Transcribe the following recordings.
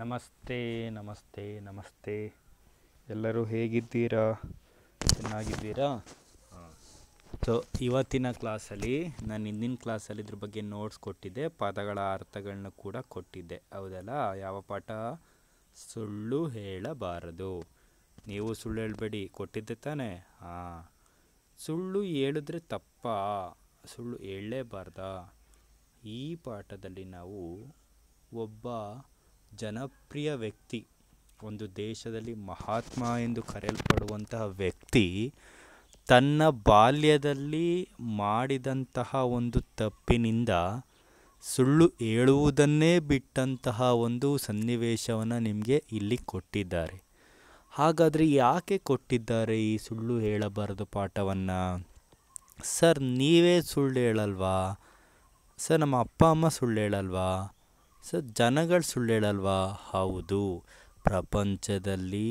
ನಮಸ್ತೆ ನಮಸ್ತೆ ನಮಸ್ತೆ ಎಲ್ಲರೂ ಹೇಗಿದ್ದೀರಾ ಚೆನ್ನಾಗಿದ್ದೀರಾ ಸೊ ಇವತ್ತಿನ ಕ್ಲಾಸಲ್ಲಿ ನಾನು ಹಿಂದಿನ ಕ್ಲಾಸಲ್ಲಿ ಇದ್ರ ಬಗ್ಗೆ ನೋಟ್ಸ್ ಕೊಟ್ಟಿದ್ದೆ ಪದಗಳ ಅರ್ಥಗಳನ್ನ ಕೂಡ ಕೊಟ್ಟಿದ್ದೆ ಹೌದಲ್ಲ ಯಾವ ಪಾಠ ಸುಳ್ಳು ಹೇಳಬಾರದು ನೀವು ಸುಳ್ಳು ಹೇಳಬೇಡಿ ಕೊಟ್ಟಿದ್ದೆ ತಾನೇ ಹಾಂ ಸುಳ್ಳು ಹೇಳಿದ್ರೆ ತಪ್ಪ ಸುಳ್ಳು ಹೇಳಲೇಬಾರ್ದ ಈ ಪಾಠದಲ್ಲಿ ನಾವು ಒಬ್ಬ ಜನಪ್ರಿಯ ವ್ಯಕ್ತಿ ಒಂದು ದೇಶದಲ್ಲಿ ಮಹಾತ್ಮ ಎಂದು ಕರೆಯಲ್ಪಡುವಂತಹ ವ್ಯಕ್ತಿ ತನ್ನ ಬಾಲ್ಯದಲ್ಲಿ ಮಾಡಿದಂತಹ ಒಂದು ತಪ್ಪಿನಿಂದ ಸುಳ್ಳು ಹೇಳುವುದನ್ನೇ ಬಿಟ್ಟಂತಹ ಒಂದು ಸನ್ನಿವೇಶವನ್ನು ನಿಮಗೆ ಇಲ್ಲಿ ಕೊಟ್ಟಿದ್ದಾರೆ ಹಾಗಾದರೆ ಯಾಕೆ ಕೊಟ್ಟಿದ್ದಾರೆ ಈ ಸುಳ್ಳು ಹೇಳಬಾರದು ಪಾಠವನ್ನು ಸರ್ ನೀವೇ ಸುಳ್ಳು ಹೇಳಲ್ವಾ ಸರ್ ನಮ್ಮ ಅಪ್ಪ ಅಮ್ಮ ಸುಳ್ಳು ಹೇಳಲ್ವಾ ಸೊ ಜನಗಳು ಸುಳ್ಳು ಹೇಳಲ್ವಾ ಹೌದು ಪ್ರಪಂಚದಲ್ಲಿ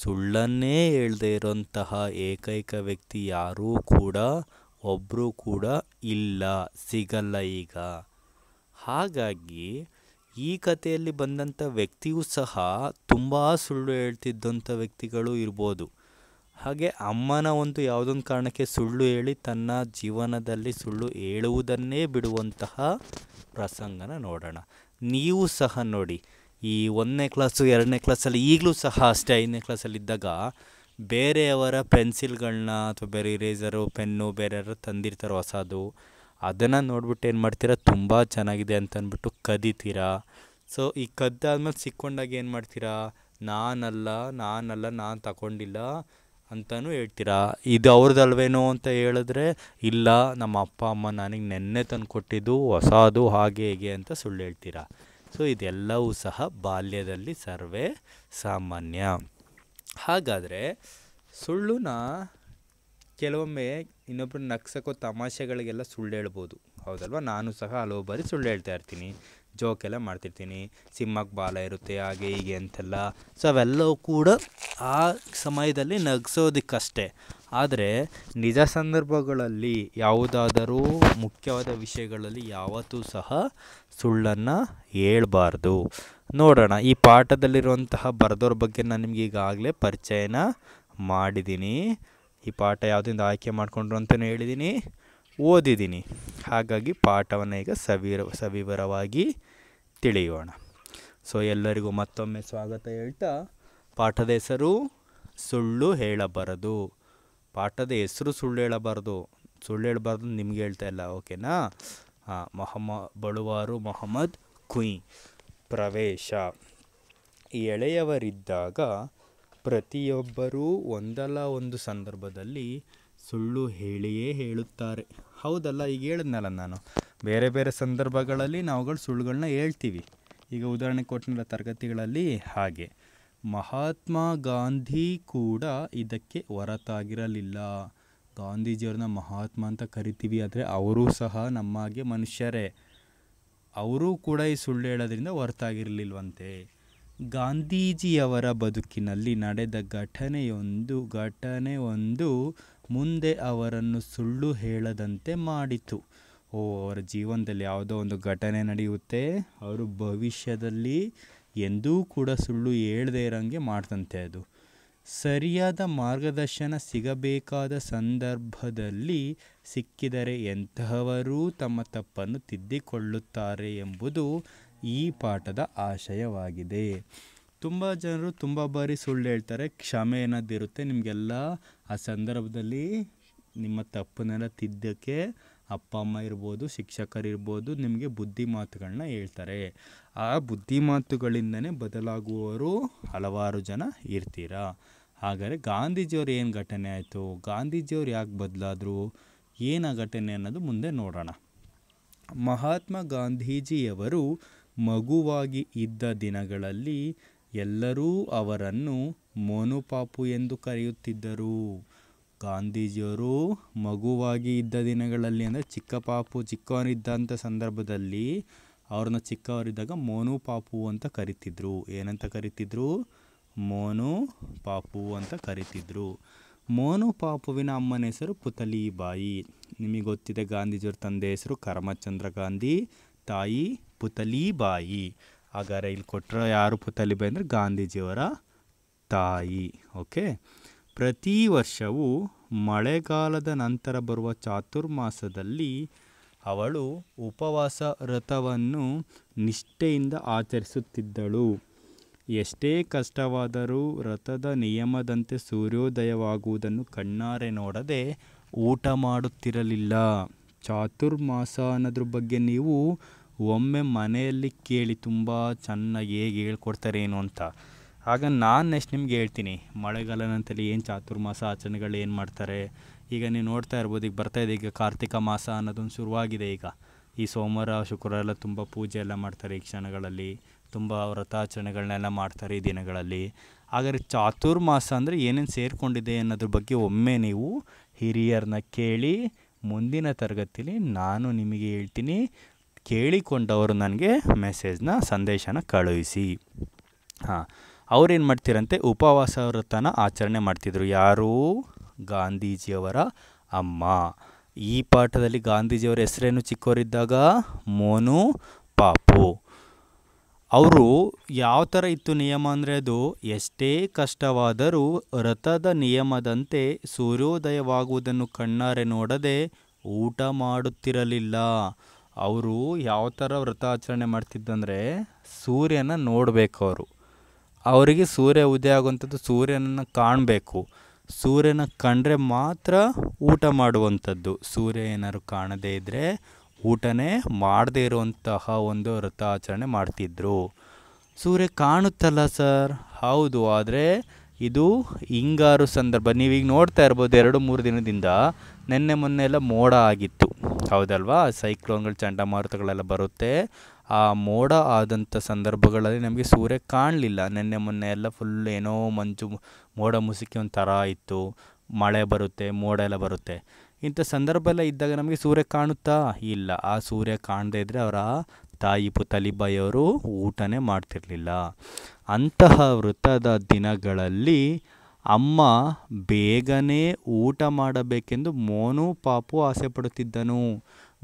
ಸುಳ್ಳನ್ನೇ ಹೇಳದೇ ಇರೋಂತಹ ಏಕೈಕ ವ್ಯಕ್ತಿ ಯಾರೂ ಕೂಡ ಒಬ್ಬರೂ ಕೂಡ ಇಲ್ಲ ಸಿಗಲ್ಲ ಈಗ ಹಾಗಾಗಿ ಈ ಕಥೆಯಲ್ಲಿ ಬಂದಂಥ ವ್ಯಕ್ತಿಯೂ ಸಹ ತುಂಬ ಸುಳ್ಳು ಹೇಳ್ತಿದ್ದಂಥ ವ್ಯಕ್ತಿಗಳು ಇರ್ಬೋದು ಹಾಗೆ ಅಮ್ಮನ ಒಂದು ಯಾವುದೊಂದು ಕಾರಣಕ್ಕೆ ಸುಳ್ಳು ಹೇಳಿ ತನ್ನ ಜೀವನದಲ್ಲಿ ಸುಳ್ಳು ಹೇಳುವುದನ್ನೇ ಬಿಡುವಂತಹ ಪ್ರಸಂಗನ ನೋಡೋಣ ನೀವು ಸಹ ನೋಡಿ ಈ ಒಂದನೇ ಕ್ಲಾಸು ಎರಡನೇ ಕ್ಲಾಸಲ್ಲಿ ಈಗಲೂ ಸಹ ಅಷ್ಟೇ ಐದನೇ ಕ್ಲಾಸಲ್ಲಿದ್ದಾಗ ಬೇರೆಯವರ ಪೆನ್ಸಿಲ್ಗಳನ್ನ ಅಥವಾ ಬೇರೆ ಇರೇಸರು ಪೆನ್ನು ಬೇರೆಯವರು ತಂದಿರ್ತಾರೋ ಹೊಸದು ಅದನ್ನು ನೋಡ್ಬಿಟ್ಟು ಏನು ಮಾಡ್ತೀರಾ ತುಂಬ ಚೆನ್ನಾಗಿದೆ ಅಂತ ಅಂದ್ಬಿಟ್ಟು ಕದೀತೀರಾ ಸೊ ಈ ಕದ್ದಾದ್ಮೇಲೆ ಸಿಕ್ಕೊಂಡಾಗ ಏನು ಮಾಡ್ತೀರಾ ನಾನಲ್ಲ ನಾನಲ್ಲ ನಾನು ತಗೊಂಡಿಲ್ಲ ಅಂತಲೂ ಹೇಳ್ತೀರಾ ಇದು ಅವ್ರದ್ದಲ್ವೇನೋ ಅಂತ ಹೇಳಿದ್ರೆ ಇಲ್ಲ ನಮ್ಮ ಅಪ್ಪ ಅಮ್ಮ ನನಗೆ ನೆನ್ನೆ ತಂದು ಕೊಟ್ಟಿದ್ದು ಹೊಸದು ಹಾಗೆ ಹೇಗೆ ಅಂತ ಸುಳ್ಳು ಹೇಳ್ತೀರಾ ಸೊ ಇದೆಲ್ಲವೂ ಸಹ ಬಾಲ್ಯದಲ್ಲಿ ಸರ್ವೇ ಸಾಮಾನ್ಯ ಹಾಗಾದರೆ ಸುಳ್ಳುನ ಕೆಲವೊಮ್ಮೆ ಇನ್ನೊಬ್ಬರು ನಕ್ಸಕ್ಕೋ ತಮಾಷೆಗಳಿಗೆಲ್ಲ ಸುಳ್ಳು ಹೇಳ್ಬೋದು ಹೌದಲ್ವಾ ನಾನು ಸಹ ಹಲವು ಬಾರಿ ಸುಳ್ಳು ಹೇಳ್ತಾ ಇರ್ತೀನಿ ಜೋಕೆಲ್ಲ ಮಾಡ್ತಿರ್ತೀನಿ ಸಿಂಹಕ್ಕೆ ಬಾಲ ಇರುತ್ತೆ ಹಾಗೆ ಹೀಗೆ ಅಂತೆಲ್ಲ ಸೊ ಅವೆಲ್ಲವೂ ಕೂಡ ಆ ಸಮಯದಲ್ಲಿ ನಗಿಸೋದಕ್ಕಷ್ಟೇ ಆದರೆ ನಿಜ ಸಂದರ್ಭಗಳಲ್ಲಿ ಯಾವುದಾದರೂ ಮುಖ್ಯವಾದ ವಿಷಯಗಳಲ್ಲಿ ಯಾವತ್ತೂ ಸಹ ಸುಳ್ಳನ್ನು ಹೇಳ್ಬಾರ್ದು ನೋಡೋಣ ಈ ಪಾಠದಲ್ಲಿರುವಂತಹ ಬರೆದೋರ ಬಗ್ಗೆ ನಾನು ನಿಮಗೆ ಈಗಾಗಲೇ ಪರಿಚಯನ ಮಾಡಿದ್ದೀನಿ ಈ ಪಾಠ ಯಾವುದರಿಂದ ಆಯ್ಕೆ ಮಾಡಿಕೊಂಡ್ರು ಅಂತಲೇ ಹೇಳಿದ್ದೀನಿ ಓದಿದ್ದೀನಿ ಹಾಗಾಗಿ ಪಾಠವನ್ನು ಈಗ ಸವಿರ ಸವಿವರವಾಗಿ ತಿಳಿಯೋಣ ಸೊ ಎಲ್ಲರಿಗೂ ಮತ್ತೊಮ್ಮೆ ಸ್ವಾಗತ ಹೇಳ್ತಾ ಪಾಠದ ಹೆಸರು ಸುಳ್ಳು ಹೇಳಬಾರದು ಪಾಠದ ಹೆಸರು ಸುಳ್ಳು ಹೇಳಬಾರ್ದು ಸುಳ್ಳು ಹೇಳಬಾರ್ದು ನಿಮ್ಗೆ ಹೇಳ್ತಾ ಇಲ್ಲ ಓಕೆನಾ ಹಾಂ ಮೊಹಮ್ಮ ಬಳುವಾರು ಮೊಹಮ್ಮದ್ ಕುಯ್ ಪ್ರವೇಶ ಎಳೆಯವರಿದ್ದಾಗ ಪ್ರತಿಯೊಬ್ಬರೂ ಒಂದಲ್ಲ ಒಂದು ಸಂದರ್ಭದಲ್ಲಿ ಸುಳ್ಳು ಹೇಳಿಯೇ ಹೇಳುತ್ತಾರೆ ಹೌದಲ್ಲ ಈಗ ಹೇಳಿದ್ನಲ್ಲ ನಾನು ಬೇರೆ ಬೇರೆ ಸಂದರ್ಭಗಳಲ್ಲಿ ನಾವುಗಳು ಸುಳ್ಳುಗಳನ್ನ ಹೇಳ್ತೀವಿ ಈಗ ಉದಾಹರಣೆ ಕೊಟ್ಟಿನ ತರಗತಿಗಳಲ್ಲಿ ಹಾಗೆ ಮಹಾತ್ಮ ಗಾಂಧಿ ಕೂಡ ಇದಕ್ಕೆ ಹೊರತಾಗಿರಲಿಲ್ಲ ಗಾಂಧೀಜಿಯವ್ರನ್ನ ಮಹಾತ್ಮ ಅಂತ ಕರಿತೀವಿ ಆದರೆ ಅವರೂ ಸಹ ನಮ್ಮಾಗೆ ಮನುಷ್ಯರೇ ಅವರೂ ಕೂಡ ಈ ಸುಳ್ಳು ಹೇಳೋದ್ರಿಂದ ಹೊರತಾಗಿರಲಿಲ್ವಂತೆ ಗಾಂಧೀಜಿಯವರ ಬದುಕಿನಲ್ಲಿ ನಡೆದ ಘಟನೆಯೊಂದು ಘಟನೆ ಒಂದು ಮುಂದೆ ಅವರನ್ನು ಸುಳ್ಳು ಹೇಳದಂತೆ ಮಾಡಿತು ಓ ಅವರ ಜೀವನದಲ್ಲಿ ಯಾವುದೋ ಒಂದು ಘಟನೆ ನಡೆಯುತ್ತೆ ಅವರು ಭವಿಷ್ಯದಲ್ಲಿ ಎಂದೂ ಕೂಡ ಸುಳ್ಳು ಹೇಳದೇ ಇರೋಂಗೆ ಮಾಡ್ತಂತೆ ಅದು ಸರಿಯಾದ ಮಾರ್ಗದರ್ಶನ ಸಿಗಬೇಕಾದ ಸಂದರ್ಭದಲ್ಲಿ ಸಿಕ್ಕಿದರೆ ಎಂತಹವರೂ ತಮ್ಮ ತಪ್ಪನ್ನು ತಿದ್ದಿಕೊಳ್ಳುತ್ತಾರೆ ಎಂಬುದು ಈ ಪಾಠದ ಆಶಯವಾಗಿದೆ ತುಂಬ ಜನರು ತುಂಬ ಬಾರಿ ಸುಳ್ಳು ಹೇಳ್ತಾರೆ ಕ್ಷಮೆ ಅನ್ನೋದಿರುತ್ತೆ ನಿಮಗೆಲ್ಲ ಆ ಸಂದರ್ಭದಲ್ಲಿ ನಿಮ್ಮ ತಪ್ಪನ್ನೆಲ್ಲ ತಿದ್ದಕ್ಕೆ ಅಪ್ಪ ಅಮ್ಮ ಇರ್ಬೋದು ಶಿಕ್ಷಕರಿರ್ಬೋದು ನಿಮಗೆ ಬುದ್ಧಿ ಮಾತುಗಳನ್ನ ಹೇಳ್ತಾರೆ ಆ ಬುದ್ಧಿ ಮಾತುಗಳಿಂದನೇ ಬದಲಾಗುವವರು ಹಲವಾರು ಜನ ಇರ್ತೀರಾ ಹಾಗಾದರೆ ಗಾಂಧೀಜಿಯವ್ರು ಏನು ಘಟನೆ ಆಯಿತು ಗಾಂಧೀಜಿಯವ್ರು ಯಾಕೆ ಬದಲಾದರು ಏನು ಆ ಘಟನೆ ಅನ್ನೋದು ಮುಂದೆ ನೋಡೋಣ ಮಹಾತ್ಮ ಗಾಂಧೀಜಿಯವರು ಮಗುವಾಗಿ ಇದ್ದ ದಿನಗಳಲ್ಲಿ ಎಲ್ಲರೂ ಅವರನ್ನು ಮೋನುಪಾಪು ಎಂದು ಕರೆಯುತ್ತಿದ್ದರು ಗಾಂಧೀಜಿಯವರು ಮಗುವಾಗಿ ಇದ್ದ ದಿನಗಳಲ್ಲಿ ಅಂದರೆ ಚಿಕ್ಕ ಪಾಪು ಚಿಕ್ಕವರಿದ್ದಂಥ ಸಂದರ್ಭದಲ್ಲಿ ಅವ್ರನ್ನ ಚಿಕ್ಕವರಿದ್ದಾಗ ಮೋನು ಪಾಪು ಅಂತ ಕರಿತಿದ್ರು ಏನಂತ ಕರಿತಿದ್ರು ಮೋನು ಪಾಪು ಅಂತ ಕರಿತಿದ್ರು ಮೋನು ಪಾಪುವಿನ ಅಮ್ಮನ ಹೆಸರು ಬಾಯಿ ನಿಮಗೆ ಗೊತ್ತಿದೆ ಗಾಂಧೀಜಿಯವ್ರ ತಂದೆ ಹೆಸರು ಕರಮಚಂದ್ರ ಗಾಂಧಿ ತಾಯಿ ಬಾಯಿ ಆಗಾರ ಇಲ್ಲಿ ಕೊಟ್ಟರೆ ಯಾರು ಪುತಲಿಬಾಯಿ ಅಂದರೆ ಗಾಂಧೀಜಿಯವರ ತಾಯಿ ಓಕೆ ಪ್ರತಿ ವರ್ಷವೂ ಮಳೆಗಾಲದ ನಂತರ ಬರುವ ಚಾತುರ್ಮಾಸದಲ್ಲಿ ಅವಳು ಉಪವಾಸ ವ್ರತವನ್ನು ನಿಷ್ಠೆಯಿಂದ ಆಚರಿಸುತ್ತಿದ್ದಳು ಎಷ್ಟೇ ಕಷ್ಟವಾದರೂ ವ್ರತದ ನಿಯಮದಂತೆ ಸೂರ್ಯೋದಯವಾಗುವುದನ್ನು ಕಣ್ಣಾರೆ ನೋಡದೆ ಊಟ ಮಾಡುತ್ತಿರಲಿಲ್ಲ ಚಾತುರ್ಮಾಸ ಅನ್ನೋದ್ರ ಬಗ್ಗೆ ನೀವು ಒಮ್ಮೆ ಮನೆಯಲ್ಲಿ ಕೇಳಿ ತುಂಬ ಚೆನ್ನಾಗಿ ಹೇಗೆ ಹೇಳ್ಕೊಡ್ತಾರೆ ಏನು ಅಂತ ಆಗ ನಾನು ನೆಕ್ಸ್ಟ್ ನಿಮ್ಗೆ ಹೇಳ್ತೀನಿ ಮಳೆಗಾಲನಂತಲ್ಲಿ ಏನು ಚಾತುರ್ಮಾಸ ಆಚರಣೆಗಳು ಏನು ಮಾಡ್ತಾರೆ ಈಗ ನೀವು ನೋಡ್ತಾ ಇರ್ಬೋದು ಈಗ ಇದೆ ಈಗ ಕಾರ್ತಿಕ ಮಾಸ ಅನ್ನೋದೊಂದು ಶುರುವಾಗಿದೆ ಈಗ ಈ ಸೋಮವಾರ ಶುಕ್ರವಾರ ಎಲ್ಲ ತುಂಬ ಪೂಜೆ ಎಲ್ಲ ಮಾಡ್ತಾರೆ ಈ ಕ್ಷಣಗಳಲ್ಲಿ ತುಂಬ ವ್ರತಾಚರಣೆಗಳನ್ನೆಲ್ಲ ಮಾಡ್ತಾರೆ ಈ ದಿನಗಳಲ್ಲಿ ಹಾಗಾದ್ರೆ ಚಾತುರ್ಮಾಸ ಅಂದರೆ ಏನೇನು ಸೇರಿಕೊಂಡಿದೆ ಅನ್ನೋದ್ರ ಬಗ್ಗೆ ಒಮ್ಮೆ ನೀವು ಹಿರಿಯರನ್ನ ಕೇಳಿ ಮುಂದಿನ ತರಗತಿಯಲ್ಲಿ ನಾನು ನಿಮಗೆ ಹೇಳ್ತೀನಿ ಕೇಳಿಕೊಂಡವರು ನನಗೆ ಮೆಸೇಜ್ನ ಸಂದೇಶನ ಕಳುಹಿಸಿ ಹಾಂ ಅವ್ರೇನು ಮಾಡ್ತೀರಂತೆ ಉಪವಾಸ ವ್ರತನ ಆಚರಣೆ ಮಾಡ್ತಿದ್ರು ಯಾರು ಗಾಂಧೀಜಿಯವರ ಅಮ್ಮ ಈ ಪಾಠದಲ್ಲಿ ಗಾಂಧೀಜಿಯವರ ಹೆಸರೇನು ಚಿಕ್ಕವರಿದ್ದಾಗ ಮೋನು ಪಾಪು ಅವರು ಯಾವ ಥರ ಇತ್ತು ನಿಯಮ ಅಂದರೆ ಅದು ಎಷ್ಟೇ ಕಷ್ಟವಾದರೂ ವ್ರತದ ನಿಯಮದಂತೆ ಸೂರ್ಯೋದಯವಾಗುವುದನ್ನು ಕಣ್ಣಾರೆ ನೋಡದೆ ಊಟ ಮಾಡುತ್ತಿರಲಿಲ್ಲ ಅವರು ಯಾವ ಥರ ವ್ರತಾಚರಣೆ ಮಾಡ್ತಿದ್ದಂದರೆ ಸೂರ್ಯನ ನೋಡಬೇಕು ಅವರು ಅವರಿಗೆ ಸೂರ್ಯ ಉದಯ ಆಗುವಂಥದ್ದು ಸೂರ್ಯನನ್ನು ಕಾಣಬೇಕು ಸೂರ್ಯನ ಕಂಡ್ರೆ ಮಾತ್ರ ಊಟ ಮಾಡುವಂಥದ್ದು ಸೂರ್ಯ ಏನಾದ್ರು ಕಾಣದೇ ಇದ್ದರೆ ಊಟನೇ ಮಾಡದೇ ಇರುವಂತಹ ಒಂದು ವ್ರತ ಆಚರಣೆ ಮಾಡ್ತಿದ್ರು ಸೂರ್ಯ ಕಾಣುತ್ತಲ್ಲ ಸರ್ ಹೌದು ಆದರೆ ಇದು ಹಿಂಗಾರು ಸಂದರ್ಭ ನೀವೀಗ ನೋಡ್ತಾ ಇರ್ಬೋದು ಎರಡು ಮೂರು ದಿನದಿಂದ ನಿನ್ನೆ ಮೊನ್ನೆ ಎಲ್ಲ ಮೋಡ ಆಗಿತ್ತು ಹೌದಲ್ವಾ ಸೈಕ್ಲೋನ್ಗಳು ಚಂಡಮಾರುತಗಳೆಲ್ಲ ಬರುತ್ತೆ ಆ ಮೋಡ ಆದಂಥ ಸಂದರ್ಭಗಳಲ್ಲಿ ನಮಗೆ ಸೂರ್ಯ ಕಾಣಲಿಲ್ಲ ನಿನ್ನೆ ಮೊನ್ನೆ ಎಲ್ಲ ಫುಲ್ ಏನೋ ಮಂಜು ಮೋಡ ಮುಸುಕಿ ಒಂಥರ ಇತ್ತು ಮಳೆ ಬರುತ್ತೆ ಮೋಡ ಎಲ್ಲ ಬರುತ್ತೆ ಇಂಥ ಸಂದರ್ಭ ಎಲ್ಲ ಇದ್ದಾಗ ನಮಗೆ ಸೂರ್ಯ ಕಾಣುತ್ತಾ ಇಲ್ಲ ಆ ಸೂರ್ಯ ಕಾಣದೇ ಇದ್ದರೆ ಅವರ ತಾಯಿ ಪುತಲಿಬಾಯಿಯವರು ಊಟನೇ ಮಾಡ್ತಿರಲಿಲ್ಲ ಅಂತಹ ವೃತ್ತದ ದಿನಗಳಲ್ಲಿ ಅಮ್ಮ ಬೇಗನೆ ಊಟ ಮಾಡಬೇಕೆಂದು ಮೋನು ಪಾಪು ಆಸೆ ಪಡುತ್ತಿದ್ದನು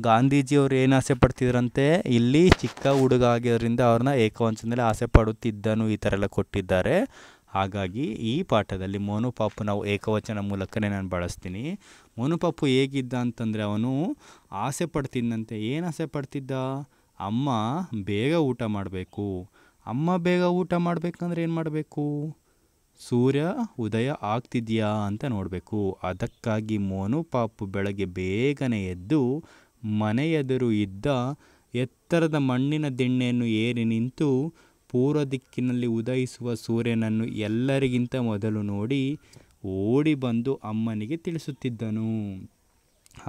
ಗಾಂಧೀಜಿಯವರು ಏನು ಆಸೆ ಪಡ್ತಿದ್ರಂತೆ ಇಲ್ಲಿ ಚಿಕ್ಕ ಹುಡುಗ ಆಗಿರೋದ್ರಿಂದ ಅವ್ರನ್ನ ಏಕವಚನದಲ್ಲಿ ಆಸೆ ಪಡುತ್ತಿದ್ದನು ಈ ಥರ ಎಲ್ಲ ಕೊಟ್ಟಿದ್ದಾರೆ ಹಾಗಾಗಿ ಈ ಪಾಠದಲ್ಲಿ ಮೋನು ಪಾಪು ನಾವು ಏಕವಚನ ಮೂಲಕನೇ ನಾನು ಬಳಸ್ತೀನಿ ಮೋನು ಪಾಪು ಹೇಗಿದ್ದ ಅಂತಂದರೆ ಅವನು ಆಸೆ ಪಡ್ತಿದ್ದಂತೆ ಏನು ಆಸೆ ಪಡ್ತಿದ್ದ ಅಮ್ಮ ಬೇಗ ಊಟ ಮಾಡಬೇಕು ಅಮ್ಮ ಬೇಗ ಊಟ ಮಾಡಬೇಕಂದ್ರೆ ಏನು ಮಾಡಬೇಕು ಸೂರ್ಯ ಉದಯ ಆಗ್ತಿದೆಯಾ ಅಂತ ನೋಡಬೇಕು ಅದಕ್ಕಾಗಿ ಮೋನು ಪಾಪು ಬೆಳಗ್ಗೆ ಬೇಗನೆ ಎದ್ದು ಮನೆಯೆದುರು ಇದ್ದ ಎತ್ತರದ ಮಣ್ಣಿನ ದಿಣ್ಣೆಯನ್ನು ಏರಿ ನಿಂತು ಪೂರ್ವ ದಿಕ್ಕಿನಲ್ಲಿ ಉದಯಿಸುವ ಸೂರ್ಯನನ್ನು ಎಲ್ಲರಿಗಿಂತ ಮೊದಲು ನೋಡಿ ಓಡಿ ಬಂದು ಅಮ್ಮನಿಗೆ ತಿಳಿಸುತ್ತಿದ್ದನು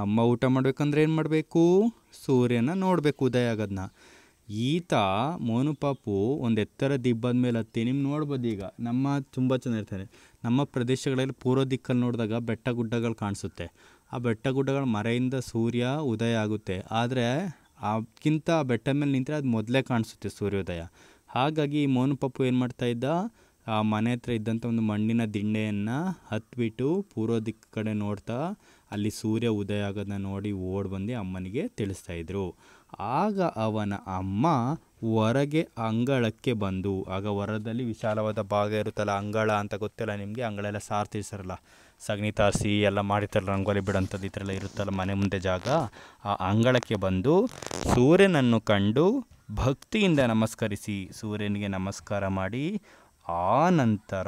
ಅಮ್ಮ ಊಟ ಮಾಡಬೇಕಂದ್ರೆ ಏನು ಮಾಡಬೇಕು ಸೂರ್ಯನ ನೋಡಬೇಕು ಉದಯ ಆಗೋದನ್ನ ಈತ ಮೋನು ಒಂದು ಎತ್ತರ ದಿಬ್ಬದ ಮೇಲೆ ಹತ್ತಿ ನಿಮ್ಮ ನೋಡ್ಬೋದು ಈಗ ನಮ್ಮ ತುಂಬ ಚೆನ್ನಾಗಿರ್ತಾರೆ ನಮ್ಮ ಪ್ರದೇಶಗಳಲ್ಲಿ ಪೂರ್ವ ದಿಕ್ಕಲ್ಲಿ ನೋಡಿದಾಗ ಬೆಟ್ಟ ಗುಡ್ಡಗಳು ಕಾಣಿಸುತ್ತೆ ಆ ಬೆಟ್ಟ ಗುಡ್ಡಗಳ ಮರೆಯಿಂದ ಸೂರ್ಯ ಉದಯ ಆಗುತ್ತೆ ಆದರೆ ಅದಕ್ಕಿಂತ ಆ ಬೆಟ್ಟ ಮೇಲೆ ನಿಂತರೆ ಅದು ಮೊದಲೇ ಕಾಣಿಸುತ್ತೆ ಸೂರ್ಯೋದಯ ಹಾಗಾಗಿ ಈ ಮೋನು ಏನು ಏನು ಮಾಡ್ತಾಯಿದ್ದ ಆ ಮನೆ ಹತ್ರ ಇದ್ದಂಥ ಒಂದು ಮಣ್ಣಿನ ದಿಂಡೆಯನ್ನು ಹತ್ಬಿಟ್ಟು ಪೂರ್ವ ದಿಕ್ಕು ಕಡೆ ನೋಡ್ತಾ ಅಲ್ಲಿ ಸೂರ್ಯ ಉದಯ ಆಗೋದನ್ನ ನೋಡಿ ಓಡಿ ಬಂದು ಅಮ್ಮನಿಗೆ ತಿಳಿಸ್ತಾಯಿದ್ರು ಆಗ ಅವನ ಅಮ್ಮ ಹೊರಗೆ ಅಂಗಳಕ್ಕೆ ಬಂದು ಆಗ ಹೊರದಲ್ಲಿ ವಿಶಾಲವಾದ ಭಾಗ ಇರುತ್ತಲ್ಲ ಅಂಗಳ ಅಂತ ಗೊತ್ತಿಲ್ಲ ನಿಮಗೆ ಅಂಗಳ ಎಲ್ಲ ಸಾರ್ತಿರ್ಸಾರಲ್ಲ ಸಗಣಿ ತಾರಿಸಿ ಎಲ್ಲ ಮಾಡಿರ್ತಾರಲ್ಲ ರಂಗೋಲಿ ಬಿಡೋಂಥದ್ದು ಈ ಥರ ಎಲ್ಲ ಇರುತ್ತಲ್ಲ ಮನೆ ಮುಂದೆ ಜಾಗ ಆ ಅಂಗಳಕ್ಕೆ ಬಂದು ಸೂರ್ಯನನ್ನು ಕಂಡು ಭಕ್ತಿಯಿಂದ ನಮಸ್ಕರಿಸಿ ಸೂರ್ಯನಿಗೆ ನಮಸ್ಕಾರ ಮಾಡಿ ಆ ನಂತರ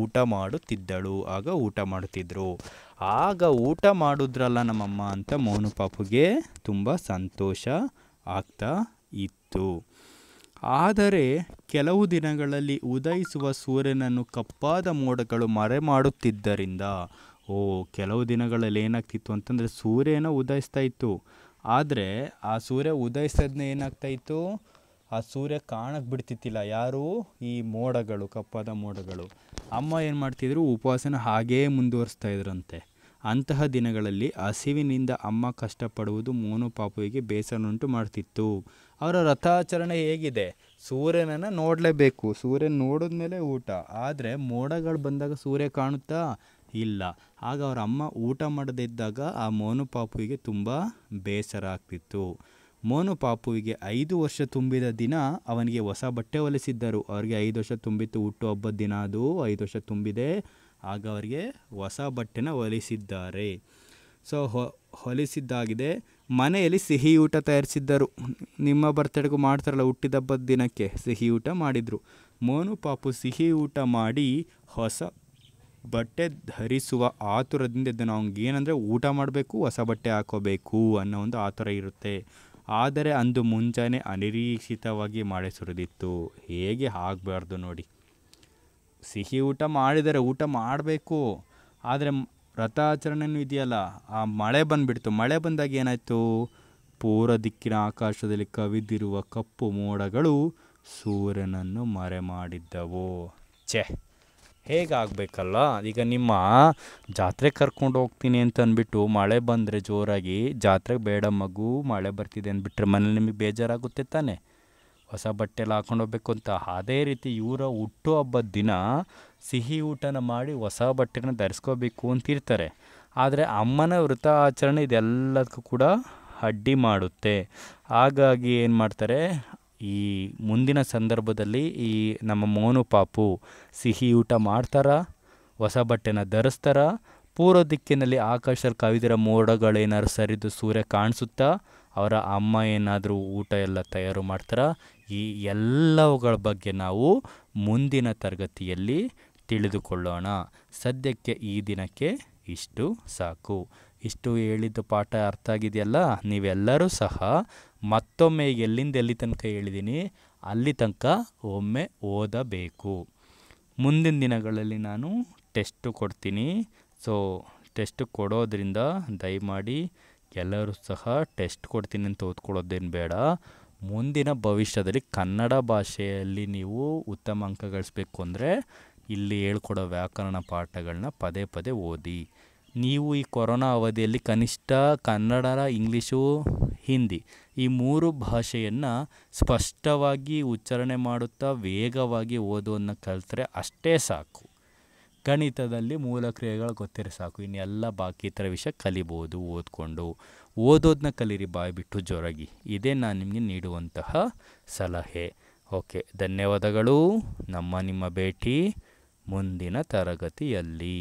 ಊಟ ಮಾಡುತ್ತಿದ್ದಳು ಆಗ ಊಟ ಮಾಡುತ್ತಿದ್ದರು ಆಗ ಊಟ ಮಾಡಿದ್ರಲ್ಲ ನಮ್ಮಮ್ಮ ಅಂತ ಮೋನು ಪಾಪುಗೆ ತುಂಬ ಸಂತೋಷ ಆಗ್ತಾ ಇತ್ತು ಆದರೆ ಕೆಲವು ದಿನಗಳಲ್ಲಿ ಉದಯಿಸುವ ಸೂರ್ಯನನ್ನು ಕಪ್ಪಾದ ಮೋಡಗಳು ಮರೆ ಮಾಡುತ್ತಿದ್ದರಿಂದ ಓ ಕೆಲವು ದಿನಗಳಲ್ಲಿ ಏನಾಗ್ತಿತ್ತು ಅಂತಂದರೆ ಸೂರ್ಯನ ಉದಯಿಸ್ತಾ ಇತ್ತು ಆದರೆ ಆ ಸೂರ್ಯ ಉದಯಿಸೋದನ್ನ ಏನಾಗ್ತಾಯಿತ್ತು ಆ ಸೂರ್ಯ ಕಾಣಕ್ಕೆ ಬಿಡ್ತಿತ್ತಿಲ್ಲ ಯಾರು ಈ ಮೋಡಗಳು ಕಪ್ಪಾದ ಮೋಡಗಳು ಅಮ್ಮ ಏನು ಮಾಡ್ತಿದ್ರು ಉಪವಾಸನ ಹಾಗೇ ಮುಂದುವರಿಸ್ತಾ ಇದ್ರಂತೆ ಅಂತಹ ದಿನಗಳಲ್ಲಿ ಹಸಿವಿನಿಂದ ಅಮ್ಮ ಕಷ್ಟಪಡುವುದು ಮೋನು ಪಾಪುವಿಗೆ ಉಂಟು ಮಾಡ್ತಿತ್ತು ಅವರ ರಥಾಚರಣೆ ಹೇಗಿದೆ ಸೂರ್ಯನನ್ನು ನೋಡಲೇಬೇಕು ಸೂರ್ಯನ ನೋಡಿದ ಮೇಲೆ ಊಟ ಆದರೆ ಮೋಡಗಳು ಬಂದಾಗ ಸೂರ್ಯ ಕಾಣುತ್ತಾ ಇಲ್ಲ ಆಗ ಅವರ ಅಮ್ಮ ಊಟ ಮಾಡದಿದ್ದಾಗ ಆ ಮೋನು ಪಾಪುವಿಗೆ ತುಂಬ ಬೇಸರ ಆಗ್ತಿತ್ತು ಮೋನು ಪಾಪುವಿಗೆ ಐದು ವರ್ಷ ತುಂಬಿದ ದಿನ ಅವನಿಗೆ ಹೊಸ ಬಟ್ಟೆ ಹೊಲಿಸಿದ್ದರು ಅವರಿಗೆ ಐದು ವರ್ಷ ತುಂಬಿತ್ತು ಹಬ್ಬದ ದಿನ ಅದು ಐದು ವರ್ಷ ತುಂಬಿದೆ ಆಗ ಅವರಿಗೆ ಹೊಸ ಬಟ್ಟೆನ ಹೊಲಿಸಿದ್ದಾರೆ ಸೊ ಹೊಲಿಸಿದ್ದಾಗಿದೆ ಮನೆಯಲ್ಲಿ ಸಿಹಿ ಊಟ ತಯಾರಿಸಿದ್ದರು ನಿಮ್ಮ ಬರ್ತಡೆಗೂ ಮಾಡ್ತಾರಲ್ಲ ಹುಟ್ಟಿದ ಹಬ್ಬದ ದಿನಕ್ಕೆ ಸಿಹಿ ಊಟ ಮಾಡಿದರು ಮೋನು ಪಾಪು ಸಿಹಿ ಊಟ ಮಾಡಿ ಹೊಸ ಬಟ್ಟೆ ಧರಿಸುವ ಆತುರದಿಂದ ಇದನ್ನು ಅವ್ನಿಗೆ ಏನಂದರೆ ಊಟ ಮಾಡಬೇಕು ಹೊಸ ಬಟ್ಟೆ ಹಾಕೋಬೇಕು ಅನ್ನೋ ಒಂದು ಆತುರ ಇರುತ್ತೆ ಆದರೆ ಅಂದು ಮುಂಜಾನೆ ಅನಿರೀಕ್ಷಿತವಾಗಿ ಮಳೆ ಸುರಿದಿತ್ತು ಹೇಗೆ ಆಗಬಾರ್ದು ನೋಡಿ ಸಿಹಿ ಊಟ ಮಾಡಿದರೆ ಊಟ ಮಾಡಬೇಕು ಆದರೆ ರಥಾಚರಣೆನೂ ಇದೆಯಲ್ಲ ಆ ಮಳೆ ಬಂದುಬಿಡ್ತು ಮಳೆ ಬಂದಾಗ ಏನಾಯಿತು ಪೂರ ದಿಕ್ಕಿನ ಆಕಾಶದಲ್ಲಿ ಕವಿದಿರುವ ಕಪ್ಪು ಮೋಡಗಳು ಸೂರ್ಯನನ್ನು ಮರೆ ಮಾಡಿದ್ದವು ಛೆ ಹೇಗಾಗಬೇಕಲ್ಲ ಈಗ ನಿಮ್ಮ ಜಾತ್ರೆಗೆ ಕರ್ಕೊಂಡು ಹೋಗ್ತೀನಿ ಅಂತ ಅಂದ್ಬಿಟ್ಟು ಮಳೆ ಬಂದರೆ ಜೋರಾಗಿ ಜಾತ್ರೆಗೆ ಬೇಡ ಮಗು ಮಳೆ ಬರ್ತಿದೆ ಅಂದ್ಬಿಟ್ರೆ ಮನೇಲಿ ನಿಮಗೆ ಬೇಜಾರಾಗುತ್ತೆ ತಾನೆ ಹೊಸ ಬಟ್ಟೆ ಎಲ್ಲ ಹಾಕೊಂಡು ಹೋಗ್ಬೇಕು ಅಂತ ಅದೇ ರೀತಿ ಇವರ ಹುಟ್ಟು ಹಬ್ಬದ ದಿನ ಸಿಹಿ ಊಟನ ಮಾಡಿ ಹೊಸ ಬಟ್ಟೆನ ಧರಿಸ್ಕೋಬೇಕು ಇರ್ತಾರೆ ಆದರೆ ಅಮ್ಮನ ವೃತ ಆಚರಣೆ ಇದೆಲ್ಲದಕ್ಕೂ ಕೂಡ ಅಡ್ಡಿ ಮಾಡುತ್ತೆ ಹಾಗಾಗಿ ಏನು ಮಾಡ್ತಾರೆ ಈ ಮುಂದಿನ ಸಂದರ್ಭದಲ್ಲಿ ಈ ನಮ್ಮ ಮೋನು ಪಾಪು ಸಿಹಿ ಊಟ ಮಾಡ್ತಾರ ಹೊಸ ಬಟ್ಟೆನ ಧರಿಸ್ತಾರ ಪೂರ್ವ ದಿಕ್ಕಿನಲ್ಲಿ ಆಕಾಶದಲ್ಲಿ ಕವಿದಿರ ಮೋಡಗಳೇನಾದ್ರು ಸರಿದು ಸೂರ್ಯ ಕಾಣಿಸುತ್ತಾ ಅವರ ಅಮ್ಮ ಏನಾದರೂ ಊಟ ಎಲ್ಲ ತಯಾರು ಮಾಡ್ತಾರ ಈ ಎಲ್ಲವುಗಳ ಬಗ್ಗೆ ನಾವು ಮುಂದಿನ ತರಗತಿಯಲ್ಲಿ ತಿಳಿದುಕೊಳ್ಳೋಣ ಸದ್ಯಕ್ಕೆ ಈ ದಿನಕ್ಕೆ ಇಷ್ಟು ಸಾಕು ಇಷ್ಟು ಹೇಳಿದ ಪಾಠ ಅರ್ಥ ಆಗಿದೆಯಲ್ಲ ನೀವೆಲ್ಲರೂ ಸಹ ಮತ್ತೊಮ್ಮೆ ಎಲ್ಲಿಂದ ಎಲ್ಲಿ ತನಕ ಹೇಳಿದ್ದೀನಿ ಅಲ್ಲಿ ತನಕ ಒಮ್ಮೆ ಓದಬೇಕು ಮುಂದಿನ ದಿನಗಳಲ್ಲಿ ನಾನು ಟೆಸ್ಟು ಕೊಡ್ತೀನಿ ಸೊ ಟೆಸ್ಟ್ ಕೊಡೋದ್ರಿಂದ ದಯಮಾಡಿ ಎಲ್ಲರೂ ಸಹ ಟೆಸ್ಟ್ ಕೊಡ್ತೀನಿ ಅಂತ ಓದ್ಕೊಳ್ಳೋದೇನು ಬೇಡ ಮುಂದಿನ ಭವಿಷ್ಯದಲ್ಲಿ ಕನ್ನಡ ಭಾಷೆಯಲ್ಲಿ ನೀವು ಉತ್ತಮ ಅಂಕ ಗಳಿಸ್ಬೇಕು ಅಂದರೆ ಇಲ್ಲಿ ಹೇಳ್ಕೊಡೋ ವ್ಯಾಕರಣ ಪಾಠಗಳನ್ನ ಪದೇ ಪದೇ ಓದಿ ನೀವು ಈ ಕೊರೋನಾ ಅವಧಿಯಲ್ಲಿ ಕನಿಷ್ಠ ಕನ್ನಡ ಇಂಗ್ಲೀಷು ಹಿಂದಿ ಈ ಮೂರು ಭಾಷೆಯನ್ನು ಸ್ಪಷ್ಟವಾಗಿ ಉಚ್ಚಾರಣೆ ಮಾಡುತ್ತಾ ವೇಗವಾಗಿ ಓದೋದನ್ನ ಕಲಿತರೆ ಅಷ್ಟೇ ಸಾಕು ಗಣಿತದಲ್ಲಿ ಮೂಲ ಕ್ರಿಯೆಗಳು ಗೊತ್ತಿರೋ ಸಾಕು ಇನ್ನೆಲ್ಲ ಬಾಕಿ ಥರ ವಿಷಯ ಕಲಿಬೋದು ಓದ್ಕೊಂಡು ಓದೋದನ್ನ ಕಲೀರಿ ಬಾಯಿ ಬಿಟ್ಟು ಜೊರಗಿ ಇದೇ ನಾನು ನಿಮಗೆ ನೀಡುವಂತಹ ಸಲಹೆ ಓಕೆ ಧನ್ಯವಾದಗಳು ನಮ್ಮ ನಿಮ್ಮ ಭೇಟಿ ಮುಂದಿನ ತರಗತಿಯಲ್ಲಿ